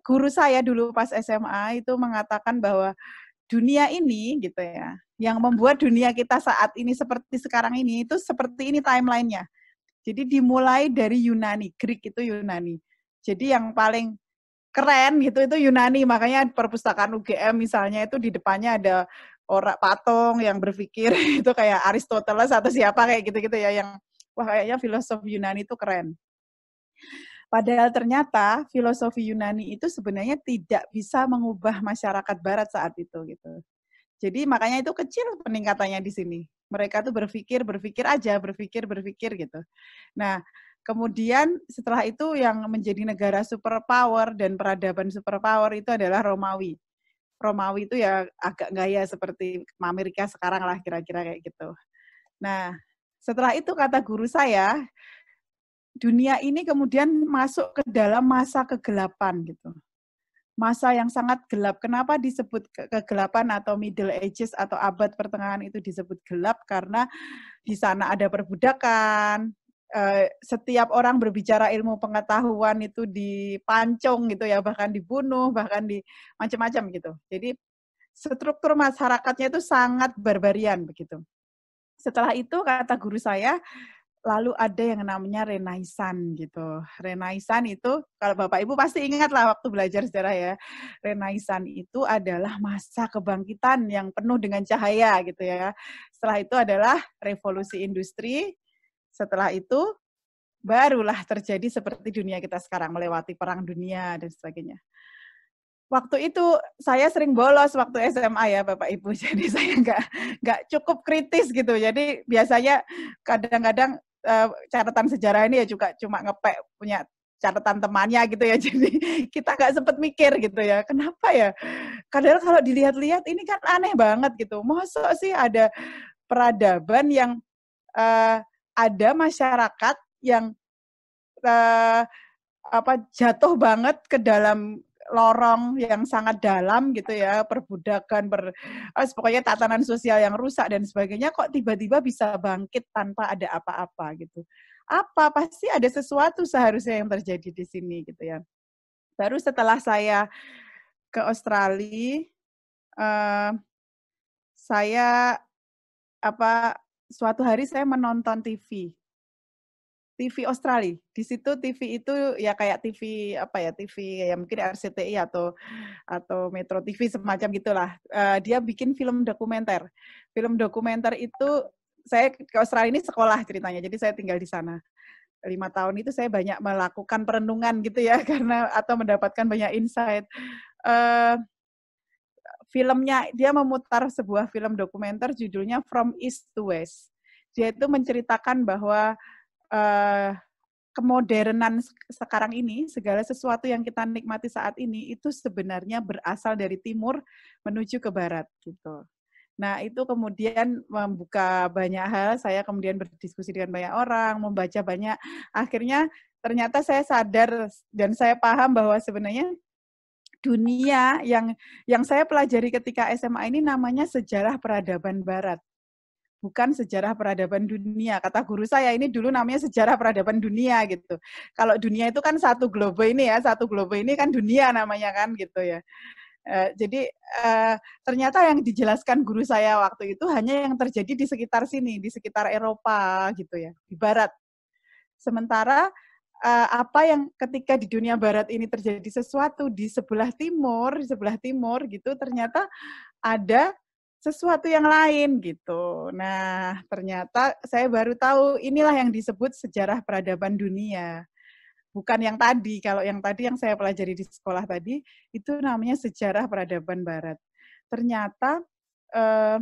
guru saya dulu pas SMA itu mengatakan bahwa dunia ini gitu ya, yang membuat dunia kita saat ini seperti sekarang ini itu seperti ini timelinenya. Jadi dimulai dari Yunani, Greek itu Yunani. Jadi yang paling keren gitu itu Yunani, makanya perpustakaan UGM misalnya itu di depannya ada orang patung yang berpikir itu kayak Aristoteles atau siapa kayak gitu-gitu ya yang wah kayaknya filosof Yunani itu keren. Padahal ternyata filosofi Yunani itu sebenarnya tidak bisa mengubah masyarakat Barat saat itu gitu. Jadi makanya itu kecil peningkatannya di sini. Mereka tuh berpikir, berpikir aja, berpikir, berpikir gitu. Nah, kemudian setelah itu yang menjadi negara superpower dan peradaban superpower itu adalah Romawi. Romawi itu ya agak gaya seperti Amerika sekarang lah kira-kira kayak gitu. Nah, setelah itu kata guru saya, dunia ini kemudian masuk ke dalam masa kegelapan gitu. Masa yang sangat gelap. Kenapa disebut ke kegelapan atau Middle Ages atau abad pertengahan itu disebut gelap karena di sana ada perbudakan, eh, setiap orang berbicara ilmu pengetahuan itu dipancung gitu ya bahkan dibunuh bahkan di macam-macam gitu jadi struktur masyarakatnya itu sangat barbarian begitu setelah itu kata guru saya lalu ada yang namanya renaisan gitu. Renaisan itu kalau Bapak Ibu pasti ingat lah waktu belajar sejarah ya. Renaisan itu adalah masa kebangkitan yang penuh dengan cahaya gitu ya. Setelah itu adalah revolusi industri. Setelah itu barulah terjadi seperti dunia kita sekarang melewati perang dunia dan sebagainya. Waktu itu saya sering bolos waktu SMA ya Bapak Ibu, jadi saya nggak nggak cukup kritis gitu. Jadi biasanya kadang-kadang Eh, catatan sejarah ini ya juga cuma ngepek punya catatan temannya gitu ya jadi kita nggak sempet mikir gitu ya kenapa ya kadang kalau dilihat-lihat ini kan aneh banget gitu mosok sih ada peradaban yang uh, ada masyarakat yang uh, apa jatuh banget ke dalam lorong yang sangat dalam gitu ya, perbudakan, ber, oh, pokoknya tatanan sosial yang rusak dan sebagainya, kok tiba-tiba bisa bangkit tanpa ada apa-apa gitu. Apa pasti ada sesuatu seharusnya yang terjadi di sini gitu ya. Baru setelah saya ke Australia, uh, saya apa suatu hari saya menonton TV TV Australia. Di situ TV itu ya kayak TV apa ya TV ya mungkin RCTI atau atau Metro TV semacam gitulah. Uh, dia bikin film dokumenter. Film dokumenter itu saya ke Australia ini sekolah ceritanya, jadi saya tinggal di sana. Lima tahun itu saya banyak melakukan perenungan gitu ya karena atau mendapatkan banyak insight. Uh, filmnya dia memutar sebuah film dokumenter judulnya From East to West. Dia itu menceritakan bahwa uh, kemodernan sekarang ini, segala sesuatu yang kita nikmati saat ini itu sebenarnya berasal dari timur menuju ke barat gitu. Nah, itu kemudian membuka banyak hal, saya kemudian berdiskusi dengan banyak orang, membaca banyak. Akhirnya ternyata saya sadar dan saya paham bahwa sebenarnya dunia yang yang saya pelajari ketika SMA ini namanya sejarah peradaban barat bukan sejarah peradaban dunia. Kata guru saya ini dulu namanya sejarah peradaban dunia gitu. Kalau dunia itu kan satu globe ini ya, satu globe ini kan dunia namanya kan gitu ya. E, jadi e, ternyata yang dijelaskan guru saya waktu itu hanya yang terjadi di sekitar sini, di sekitar Eropa gitu ya, di Barat. Sementara e, apa yang ketika di dunia Barat ini terjadi sesuatu di sebelah timur, di sebelah timur gitu, ternyata ada sesuatu yang lain gitu. Nah, ternyata saya baru tahu inilah yang disebut sejarah peradaban dunia. Bukan yang tadi, kalau yang tadi yang saya pelajari di sekolah tadi itu namanya sejarah peradaban barat. Ternyata eh,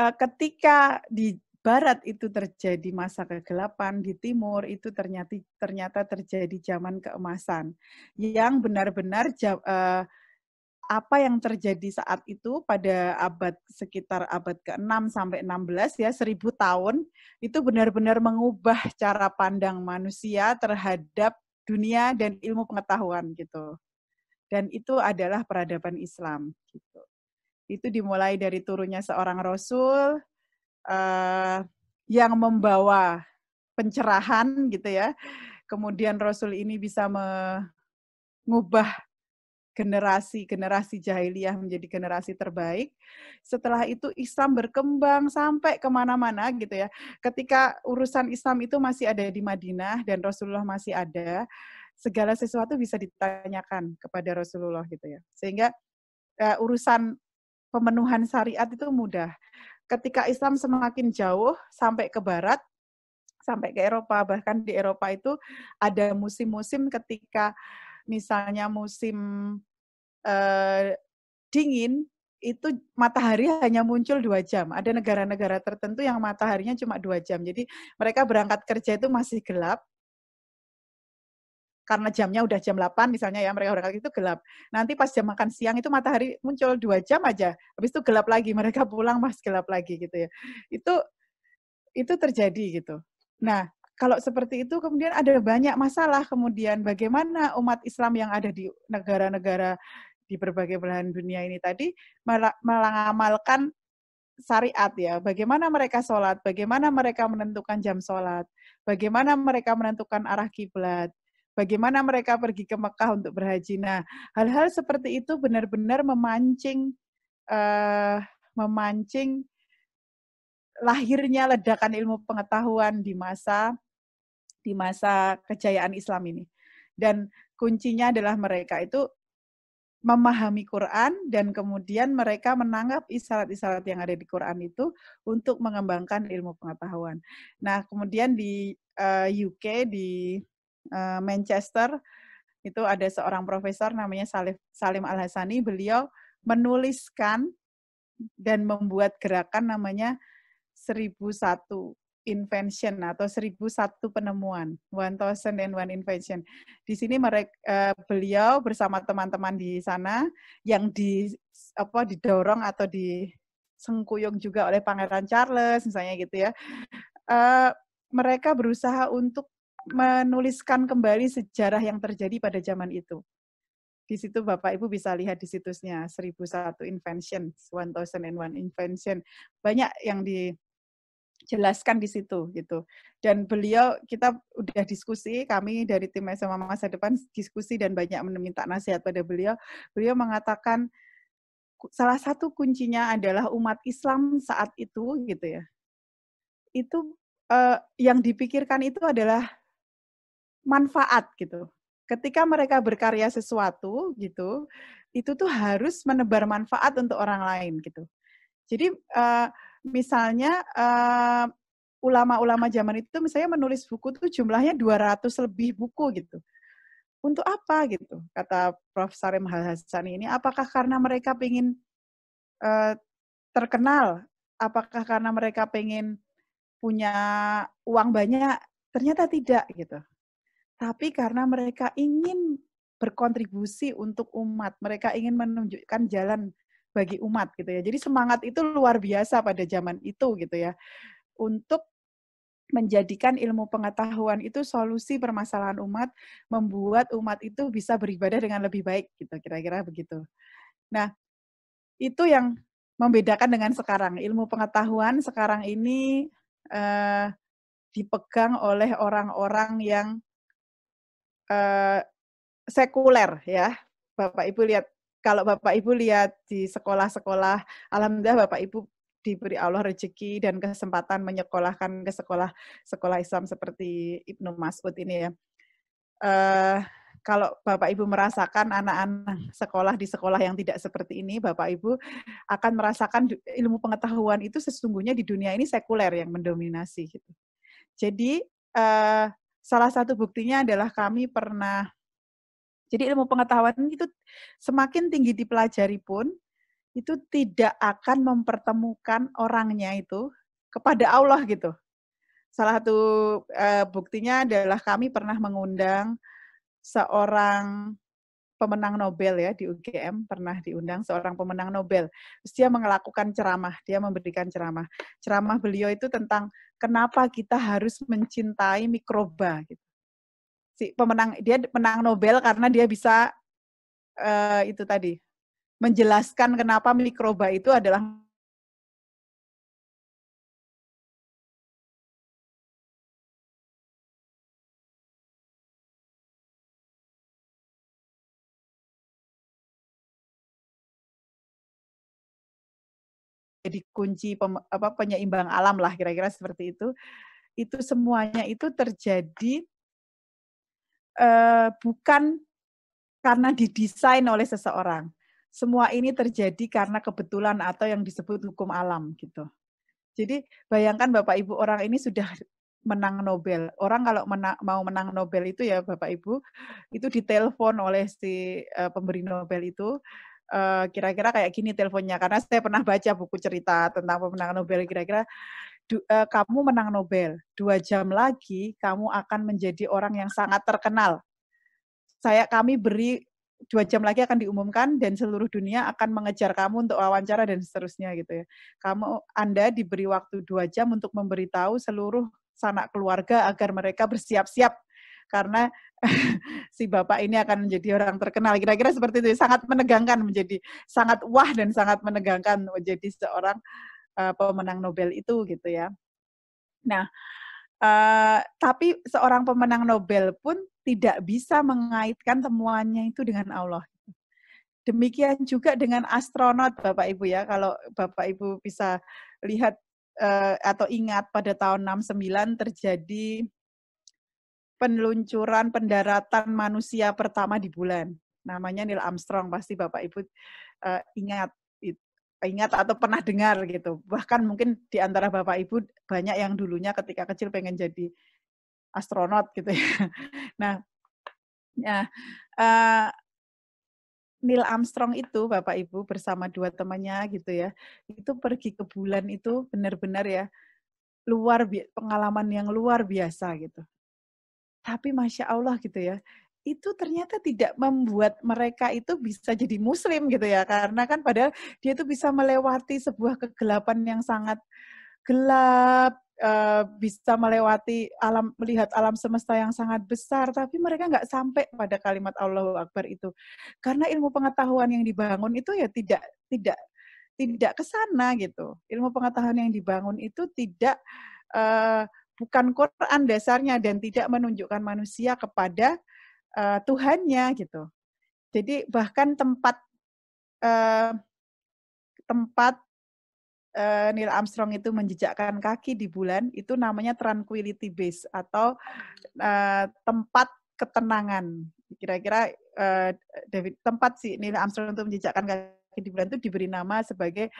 eh, ketika di barat itu terjadi masa kegelapan, di timur itu ternyata ternyata terjadi zaman keemasan yang benar-benar eh, apa yang terjadi saat itu pada abad sekitar abad ke-6 sampai 16 ya 1000 tahun itu benar-benar mengubah cara pandang manusia terhadap dunia dan ilmu pengetahuan gitu. Dan itu adalah peradaban Islam gitu. Itu dimulai dari turunnya seorang rasul uh, yang membawa pencerahan gitu ya. Kemudian rasul ini bisa mengubah generasi-generasi jahiliyah menjadi generasi terbaik. Setelah itu Islam berkembang sampai kemana-mana gitu ya. Ketika urusan Islam itu masih ada di Madinah dan Rasulullah masih ada, segala sesuatu bisa ditanyakan kepada Rasulullah gitu ya. Sehingga uh, urusan pemenuhan syariat itu mudah. Ketika Islam semakin jauh sampai ke barat, sampai ke Eropa, bahkan di Eropa itu ada musim-musim ketika misalnya musim Eh, dingin itu matahari hanya muncul dua jam. Ada negara-negara tertentu yang mataharinya cuma dua jam. Jadi mereka berangkat kerja itu masih gelap, karena jamnya udah jam 8 misalnya ya mereka berangkat itu gelap. Nanti pas jam makan siang itu matahari muncul dua jam aja, habis itu gelap lagi mereka pulang masih gelap lagi gitu ya. Itu itu terjadi gitu. Nah kalau seperti itu kemudian ada banyak masalah kemudian bagaimana umat Islam yang ada di negara-negara di berbagai belahan dunia ini tadi mengamalkan syariat ya. Bagaimana mereka sholat, bagaimana mereka menentukan jam sholat, bagaimana mereka menentukan arah kiblat, bagaimana mereka pergi ke Mekah untuk berhaji. Nah, hal-hal seperti itu benar-benar memancing uh, memancing lahirnya ledakan ilmu pengetahuan di masa di masa kejayaan Islam ini. Dan kuncinya adalah mereka itu memahami Quran dan kemudian mereka menanggap isyarat-isyarat yang ada di Quran itu untuk mengembangkan ilmu pengetahuan. Nah, kemudian di uh, eh, UK di uh, Manchester itu ada seorang profesor namanya Salim Al Hasani. Beliau menuliskan dan membuat gerakan namanya 1001 invention atau 1001 penemuan, 1001 invention. Di sini mereka eh, beliau bersama teman-teman di sana yang di apa didorong atau disengkuyung juga oleh Pangeran Charles misalnya gitu ya. Uh, mereka berusaha untuk menuliskan kembali sejarah yang terjadi pada zaman itu. Di situ Bapak Ibu bisa lihat di situsnya 1001 invention, 1001 invention. Banyak yang di jelaskan di situ gitu. Dan beliau kita udah diskusi kami dari tim SMA Masa Depan diskusi dan banyak meminta nasihat pada beliau. Beliau mengatakan salah satu kuncinya adalah umat Islam saat itu gitu ya. Itu eh, yang dipikirkan itu adalah manfaat gitu. Ketika mereka berkarya sesuatu gitu, itu tuh harus menebar manfaat untuk orang lain gitu. Jadi eh, misalnya eh, ulama-ulama uh, zaman itu misalnya menulis buku itu jumlahnya 200 lebih buku gitu. Untuk apa gitu? Kata Prof. Sarim Hasani ini, apakah karena mereka pengen uh, eh, terkenal? Apakah karena mereka pengen punya uang banyak? Ternyata tidak gitu. Tapi karena mereka ingin berkontribusi untuk umat, mereka ingin menunjukkan jalan bagi umat gitu ya. Jadi semangat itu luar biasa pada zaman itu gitu ya. Untuk menjadikan ilmu pengetahuan itu solusi permasalahan umat, membuat umat itu bisa beribadah dengan lebih baik gitu, kira-kira begitu. Nah, itu yang membedakan dengan sekarang. Ilmu pengetahuan sekarang ini eh, dipegang oleh orang-orang yang eh, sekuler ya. Bapak Ibu lihat kalau Bapak Ibu lihat di sekolah-sekolah, alhamdulillah Bapak Ibu diberi Allah rezeki dan kesempatan menyekolahkan ke sekolah sekolah Islam seperti Ibnu Mas'ud ini ya. Uh, kalau Bapak Ibu merasakan anak-anak sekolah di sekolah yang tidak seperti ini, Bapak Ibu akan merasakan ilmu pengetahuan itu sesungguhnya di dunia ini sekuler yang mendominasi gitu. Jadi eh, salah satu buktinya adalah kami pernah jadi ilmu pengetahuan itu semakin tinggi dipelajari pun itu tidak akan mempertemukan orangnya itu kepada Allah gitu. Salah satu e, buktinya adalah kami pernah mengundang seorang pemenang Nobel ya di UGM pernah diundang seorang pemenang Nobel. Terus dia melakukan ceramah, dia memberikan ceramah. Ceramah beliau itu tentang kenapa kita harus mencintai mikroba gitu si pemenang dia menang Nobel karena dia bisa uh, itu tadi menjelaskan kenapa mikroba itu adalah jadi kunci pem, apa penyeimbang alam lah kira-kira seperti itu. Itu semuanya itu terjadi uh, bukan karena didesain oleh seseorang. Semua ini terjadi karena kebetulan atau yang disebut hukum alam gitu. Jadi bayangkan Bapak Ibu orang ini sudah menang Nobel. Orang kalau mena mau menang Nobel itu ya Bapak Ibu, itu ditelepon oleh si uh, pemberi Nobel itu eh, kira-kira uh, kayak gini teleponnya karena saya pernah baca buku cerita tentang pemenang Nobel kira-kira du, uh, kamu menang Nobel. Dua jam lagi kamu akan menjadi orang yang sangat terkenal. Saya kami beri dua jam lagi akan diumumkan dan seluruh dunia akan mengejar kamu untuk wawancara dan seterusnya gitu ya. Kamu Anda diberi waktu dua jam untuk memberitahu seluruh sanak keluarga agar mereka bersiap-siap karena si bapak ini akan menjadi orang terkenal. Kira-kira seperti itu. Ya. Sangat menegangkan menjadi sangat wah dan sangat menegangkan menjadi seorang uh, pemenang Nobel itu gitu ya. Nah, uh, tapi seorang pemenang Nobel pun tidak bisa mengaitkan temuannya itu dengan Allah. Demikian juga dengan astronot, Bapak Ibu ya. Kalau Bapak Ibu bisa lihat uh, atau ingat pada tahun 69 terjadi peluncuran pendaratan manusia pertama di bulan. Namanya Neil Armstrong pasti Bapak Ibu uh, ingat ingat atau pernah dengar gitu. Bahkan mungkin di antara Bapak Ibu banyak yang dulunya ketika kecil pengen jadi astronot gitu ya. Nah, ya, uh, Neil Armstrong itu Bapak Ibu bersama dua temannya gitu ya. Itu pergi ke bulan itu benar-benar ya luar pengalaman yang luar biasa gitu. Tapi masya Allah gitu ya, itu ternyata tidak membuat mereka itu bisa jadi muslim gitu ya karena kan padahal dia itu bisa melewati sebuah kegelapan yang sangat gelap Uh, bisa melewati alam melihat alam semesta yang sangat besar tapi mereka nggak sampai pada kalimat Allahu Akbar itu karena ilmu pengetahuan yang dibangun itu ya tidak tidak tidak kesana gitu ilmu pengetahuan yang dibangun itu tidak uh, bukan Quran dasarnya dan tidak menunjukkan manusia kepada uh, Tuhannya gitu. Jadi bahkan tempat uh, tempat uh, Neil Armstrong itu menjejakkan kaki di bulan itu namanya tranquility base atau uh, tempat ketenangan. Kira-kira uh, David tempat si Neil Armstrong itu menjejakkan kaki di bulan itu diberi nama sebagai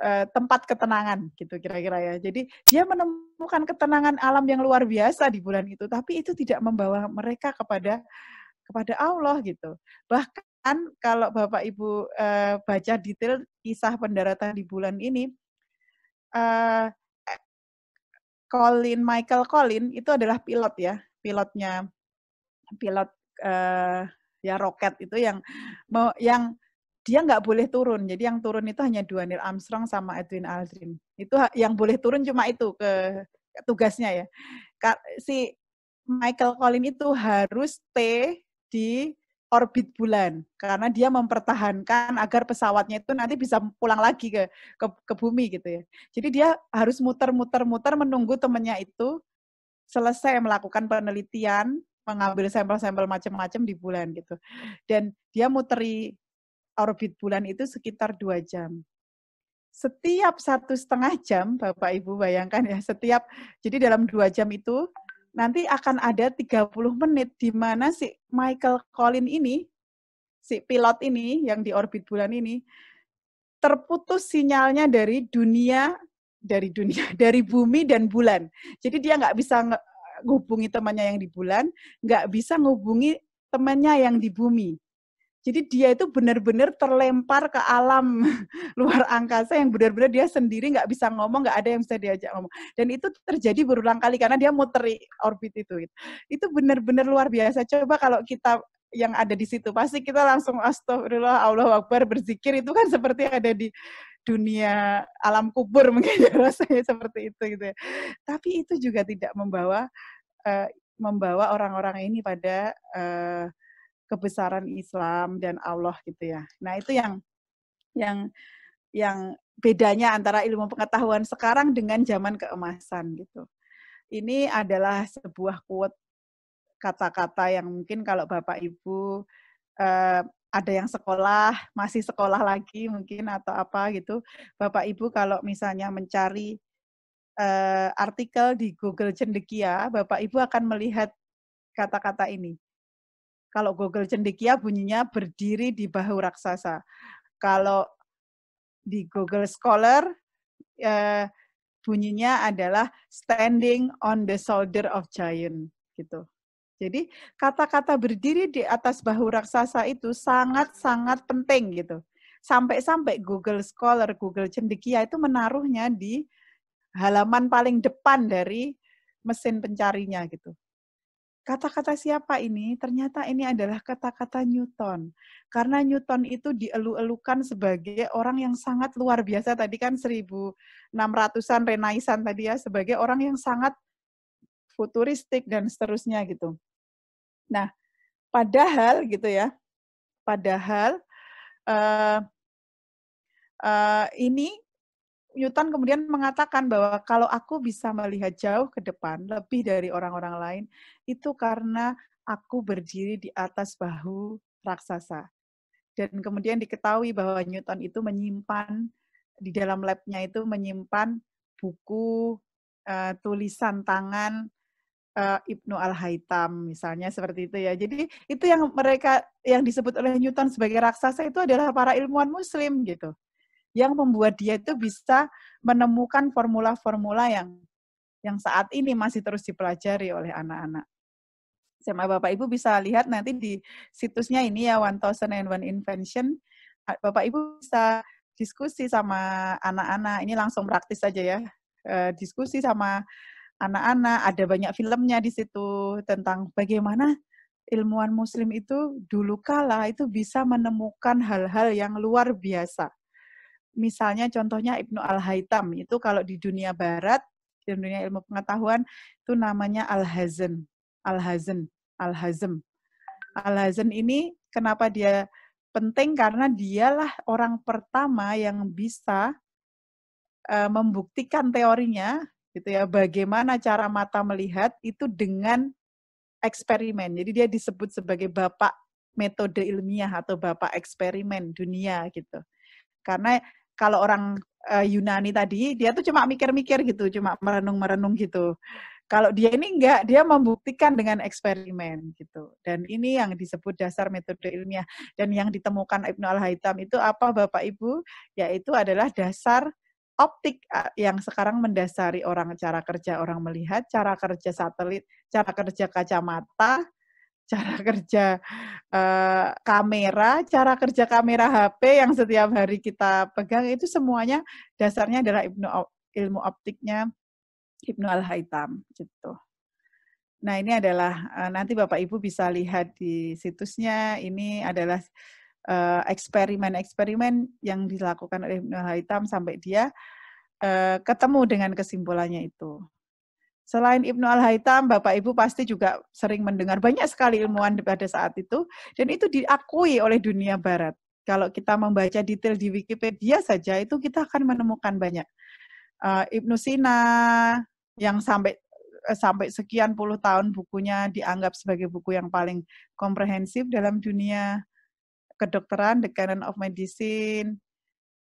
uh, tempat ketenangan gitu kira-kira ya. Jadi dia menemukan bukan ketenangan alam yang luar biasa di bulan itu, tapi itu tidak membawa mereka kepada kepada Allah gitu. Bahkan kalau Bapak Ibu uh, baca detail kisah pendaratan di bulan ini, uh, Colin Michael Colin itu adalah pilot ya, pilotnya pilot uh, ya roket itu yang yang dia nggak boleh turun. Jadi yang turun itu hanya dua Neil Armstrong sama Edwin Aldrin. Itu yang boleh turun cuma itu ke, tugasnya ya. Si Michael Collins itu harus stay di orbit bulan karena dia mempertahankan agar pesawatnya itu nanti bisa pulang lagi ke ke, ke bumi gitu ya. Jadi dia harus muter-muter-muter menunggu temennya itu selesai melakukan penelitian, mengambil sampel-sampel macam-macam di bulan gitu. Dan dia muteri orbit bulan itu sekitar dua jam. Setiap satu setengah jam, Bapak Ibu bayangkan ya, setiap jadi dalam dua jam itu nanti akan ada 30 menit di mana si Michael Collin ini, si pilot ini yang di orbit bulan ini, terputus sinyalnya dari dunia, dari dunia, dari bumi dan bulan. Jadi dia nggak bisa ngehubungi temannya yang di bulan, nggak bisa ngehubungi temannya yang di bumi. Jadi dia itu benar-benar terlempar ke alam luar angkasa yang benar-benar dia sendiri nggak bisa ngomong, nggak ada yang bisa diajak ngomong. Dan itu terjadi berulang kali karena dia muteri orbit itu. Gitu. Itu benar-benar luar biasa. Coba kalau kita yang ada di situ pasti kita langsung astagfirullah Allah Akbar berzikir itu kan seperti ada di dunia alam kubur mungkin ya rasanya seperti itu gitu ya. Tapi itu juga tidak membawa uh, membawa orang-orang ini pada uh, kebesaran Islam dan Allah gitu ya. Nah, itu yang yang yang bedanya antara ilmu pengetahuan sekarang dengan zaman keemasan gitu. Ini adalah sebuah quote kata-kata yang mungkin kalau Bapak Ibu eh, ada yang sekolah, masih sekolah lagi mungkin atau apa gitu. Bapak Ibu kalau misalnya mencari eh, artikel di Google Cendekia, Bapak Ibu akan melihat kata-kata ini. Kalau Google cendekia bunyinya berdiri di bahu raksasa. Kalau di Google Scholar eh, bunyinya adalah standing on the shoulder of giant gitu. Jadi kata-kata berdiri di atas bahu raksasa itu sangat-sangat penting gitu. Sampai-sampai Google Scholar, Google Cendekia itu menaruhnya di halaman paling depan dari mesin pencarinya gitu. Kata-kata siapa ini? Ternyata ini adalah kata-kata Newton. Karena Newton itu dielu-elukan sebagai orang yang sangat luar biasa. Tadi kan 1600-an renaisan tadi ya, sebagai orang yang sangat futuristik dan seterusnya gitu. Nah, padahal gitu ya, padahal uh, uh, ini Newton kemudian mengatakan bahwa kalau aku bisa melihat jauh ke depan, lebih dari orang-orang lain, itu karena aku berdiri di atas bahu raksasa. Dan kemudian diketahui bahwa Newton itu menyimpan, di dalam labnya itu menyimpan buku, uh, tulisan tangan, uh, Ibnu Al-Haitam misalnya seperti itu ya. Jadi itu yang mereka yang disebut oleh Newton sebagai raksasa itu adalah para ilmuwan muslim gitu yang membuat dia itu bisa menemukan formula-formula yang yang saat ini masih terus dipelajari oleh anak-anak. Sama Bapak Ibu bisa lihat nanti di situsnya ini ya One and One Invention. Bapak Ibu bisa diskusi sama anak-anak. Ini langsung praktis saja ya. E, diskusi sama anak-anak. Ada banyak filmnya di situ tentang bagaimana ilmuwan muslim itu dulu kala itu bisa menemukan hal-hal yang luar biasa misalnya contohnya Ibnu Al-Haitam itu kalau di dunia barat di dunia ilmu pengetahuan itu namanya al hazen al hazen Al-Hazm. al hazen ini kenapa dia penting karena dialah orang pertama yang bisa uh, membuktikan teorinya gitu ya bagaimana cara mata melihat itu dengan eksperimen. Jadi dia disebut sebagai bapak metode ilmiah atau bapak eksperimen dunia gitu. Karena kalau orang uh, Yunani tadi dia tuh cuma mikir-mikir gitu, cuma merenung-merenung gitu. Kalau dia ini enggak, dia membuktikan dengan eksperimen gitu. Dan ini yang disebut dasar metode ilmiah dan yang ditemukan Ibnu Al-Haitam itu apa Bapak Ibu? Yaitu adalah dasar optik eh, yang sekarang mendasari orang cara kerja orang melihat, cara kerja satelit, cara kerja kacamata, cara kerja uh, kamera, cara kerja kamera HP yang setiap hari kita pegang itu semuanya dasarnya adalah ilmu, ilmu optiknya Ibnu Al-Haitam gitu. Nah, ini adalah uh, nanti Bapak Ibu bisa lihat di situsnya. Ini adalah eh, eksperimen-eksperimen uh, yang dilakukan oleh Ibnu Al-Haitam sampai dia uh, ketemu dengan kesimpulannya itu. Selain Ibnu Al-Haitam, Bapak Ibu pasti juga sering mendengar banyak sekali ilmuwan pada saat itu. Dan itu diakui oleh dunia barat. Kalau kita membaca detail di Wikipedia saja, itu kita akan menemukan banyak. Uh, Ibnu Sina yang sampai eh, sampai sekian puluh tahun bukunya dianggap sebagai buku yang paling komprehensif dalam dunia kedokteran, The Canon of Medicine,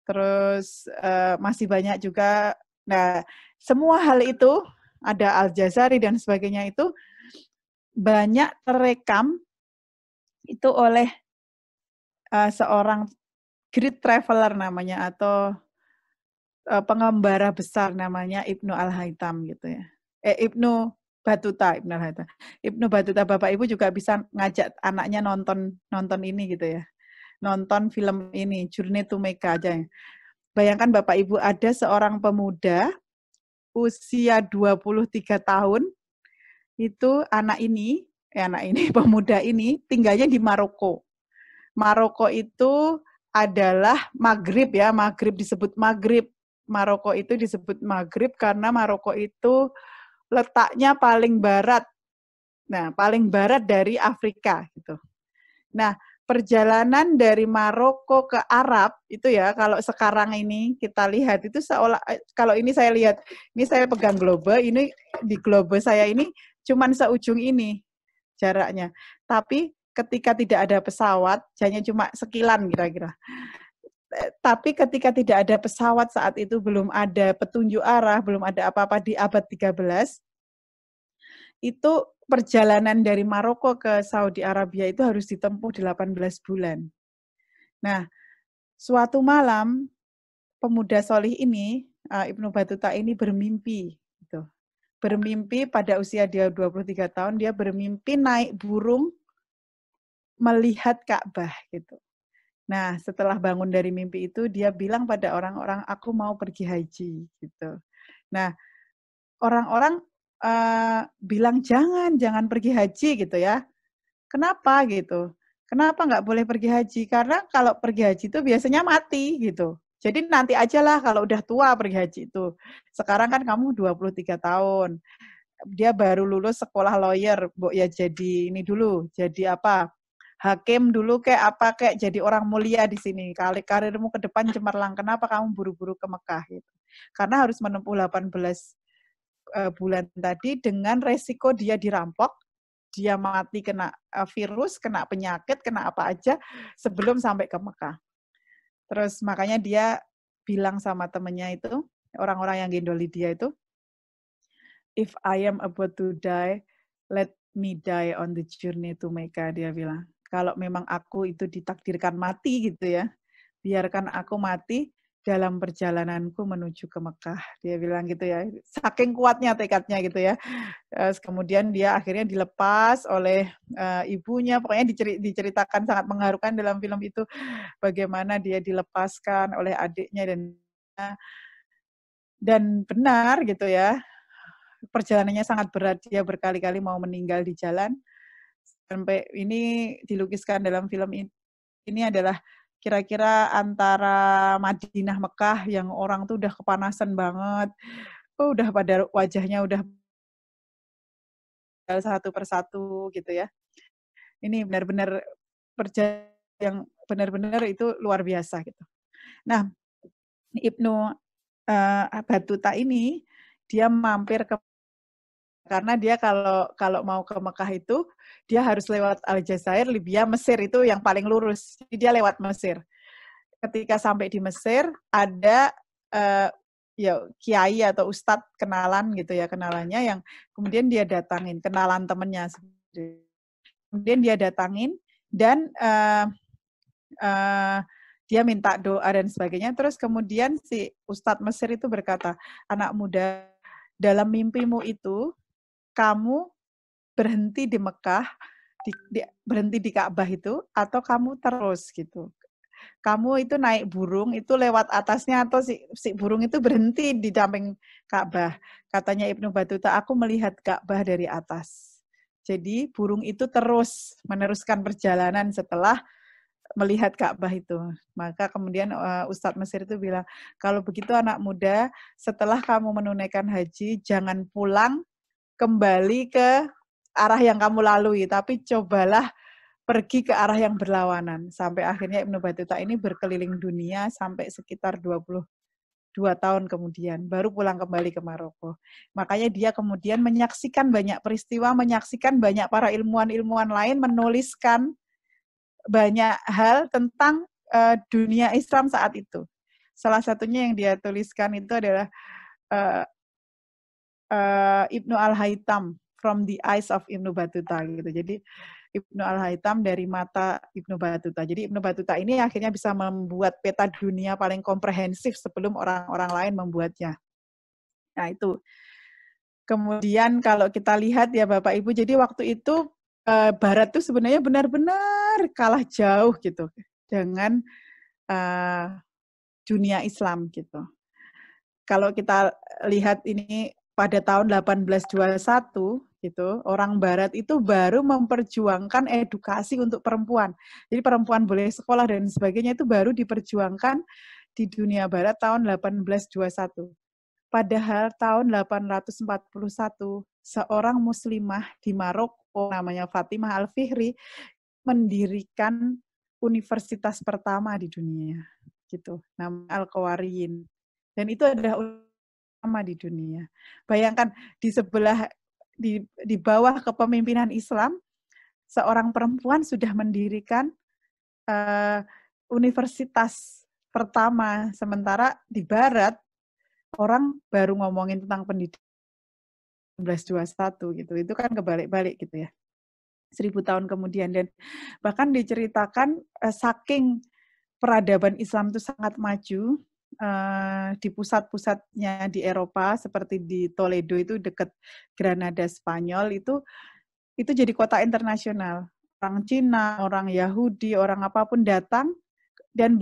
terus uh, masih banyak juga. Nah, semua hal itu ada Al Jazari dan sebagainya itu banyak terekam itu oleh uh, seorang great traveler namanya atau uh, pengembara besar namanya Ibnu Al Haytham gitu ya. Eh Ibnu Batuta, Ibnu Al Haytham. Ibnu Batuta Bapak Ibu juga bisa ngajak anaknya nonton nonton ini gitu ya. Nonton film ini Journey to Mecca aja. Ya. Bayangkan Bapak Ibu ada seorang pemuda usia 23 tahun itu anak ini, eh, anak ini pemuda ini tinggalnya di Maroko. Maroko itu adalah Maghrib ya, Maghrib disebut Maghrib. Maroko itu disebut Maghrib karena Maroko itu letaknya paling barat. Nah, paling barat dari Afrika gitu. Nah, perjalanan dari Maroko ke Arab itu ya kalau sekarang ini kita lihat itu seolah eh, kalau ini saya lihat ini saya pegang globe ini di globe saya ini cuman seujung ini jaraknya tapi ketika tidak ada pesawat hanya cuma sekilan kira-kira eh, tapi ketika tidak ada pesawat saat itu belum ada petunjuk arah belum ada apa-apa di abad 13 itu perjalanan dari Maroko ke Saudi Arabia itu harus ditempuh 18 bulan. Nah, suatu malam pemuda solih ini, eh, Ibnu Batuta ini bermimpi. Gitu. Bermimpi pada usia dia 23 tahun, dia bermimpi naik burung melihat Ka'bah gitu. Nah, setelah bangun dari mimpi itu, dia bilang pada orang-orang, aku mau pergi haji gitu. Nah, orang-orang uh, bilang jangan, jangan pergi haji gitu ya. Kenapa gitu? Kenapa nggak boleh pergi haji? Karena kalau pergi haji itu biasanya mati gitu. Jadi nanti aja lah kalau udah tua pergi haji itu. Sekarang kan kamu 23 tahun. Dia baru lulus sekolah lawyer, Bu ya jadi ini dulu, jadi apa? Hakim dulu kayak apa kayak jadi orang mulia di sini. Kali karirmu ke depan cemerlang. Kenapa kamu buru-buru ke Mekah gitu? Karena harus menempuh 18 Eh, bulan tadi dengan resiko dia dirampok, dia mati kena eh, virus, kena penyakit, kena apa aja sebelum sampai ke Mekah. Terus makanya dia bilang sama temennya itu, orang-orang yang gendoli dia itu, if I am about to die, let me die on the journey to Mecca, dia bilang. Kalau memang aku itu ditakdirkan mati gitu ya, biarkan aku mati dalam perjalananku menuju ke Mekah. Dia bilang gitu ya, saking kuatnya tekadnya gitu ya. Kemudian dia akhirnya dilepas oleh uh, ibunya, pokoknya diceri diceritakan sangat mengharukan dalam film itu bagaimana dia dilepaskan oleh adiknya dan dan benar gitu ya. Perjalanannya sangat berat, dia berkali-kali mau meninggal di jalan. Sampai ini dilukiskan dalam film ini, ini adalah kira-kira antara Madinah Mekah yang orang tuh udah kepanasan banget, oh, udah pada wajahnya udah satu persatu gitu ya. Ini benar-benar perjalanan yang benar-benar itu luar biasa gitu. Nah, Ibnu uh, Batuta ini dia mampir ke karena dia kalau kalau mau ke Mekah itu dia harus lewat Aljazair, Libya, Mesir itu yang paling lurus. Jadi dia lewat Mesir. Ketika sampai di Mesir ada uh, ya kiai atau ustadz kenalan gitu ya kenalannya yang kemudian dia datangin kenalan temennya kemudian dia datangin dan uh, uh, dia minta doa dan sebagainya terus kemudian si ustadz Mesir itu berkata anak muda dalam mimpimu itu kamu berhenti di Mekah, di, di, berhenti di Ka'bah itu, atau kamu terus gitu. Kamu itu naik burung itu lewat atasnya atau si, si burung itu berhenti di samping Ka'bah. Katanya Ibnu Batuta, aku melihat Ka'bah dari atas. Jadi burung itu terus meneruskan perjalanan setelah melihat Ka'bah itu. Maka kemudian eh, Ustadz Mesir itu bilang, kalau begitu anak muda, setelah kamu menunaikan haji, jangan pulang kembali ke arah yang kamu lalui, tapi cobalah pergi ke arah yang berlawanan. Sampai akhirnya Ibnu Battuta ini berkeliling dunia sampai sekitar 22 tahun kemudian, baru pulang kembali ke Maroko. Makanya dia kemudian menyaksikan banyak peristiwa, menyaksikan banyak para ilmuwan-ilmuwan lain menuliskan banyak hal tentang uh, dunia Islam saat itu. Salah satunya yang dia tuliskan itu adalah eh, uh, Ibnu Al-Haytham from the eyes of Ibnu Batuta gitu. Jadi Ibnu Al-Haytham dari mata Ibnu Batuta. Jadi Ibnu Batuta ini akhirnya bisa membuat peta dunia paling komprehensif sebelum orang-orang lain membuatnya. Nah, itu. Kemudian kalau kita lihat ya Bapak Ibu, jadi waktu itu uh, barat tuh sebenarnya benar-benar kalah jauh gitu dengan uh, dunia Islam gitu. Kalau kita lihat ini pada tahun 1821 gitu, orang barat itu baru memperjuangkan edukasi untuk perempuan. Jadi perempuan boleh sekolah dan sebagainya itu baru diperjuangkan di dunia barat tahun 1821. Padahal tahun 841 seorang muslimah di Maroko namanya Fatimah Al-Fihri mendirikan universitas pertama di dunia gitu, nama Al-Qawariyin. Dan itu adalah pertama di dunia. Bayangkan di sebelah di di bawah kepemimpinan Islam seorang perempuan sudah mendirikan uh, universitas pertama sementara di barat orang baru ngomongin tentang pendidikan 1921 gitu. Itu kan kebalik-balik gitu ya. Seribu tahun kemudian dan bahkan diceritakan eh, saking peradaban Islam itu sangat maju Eh, di pusat-pusatnya di Eropa seperti di Toledo itu dekat Granada Spanyol itu itu jadi kota internasional. Orang Cina, orang Yahudi, orang apapun datang dan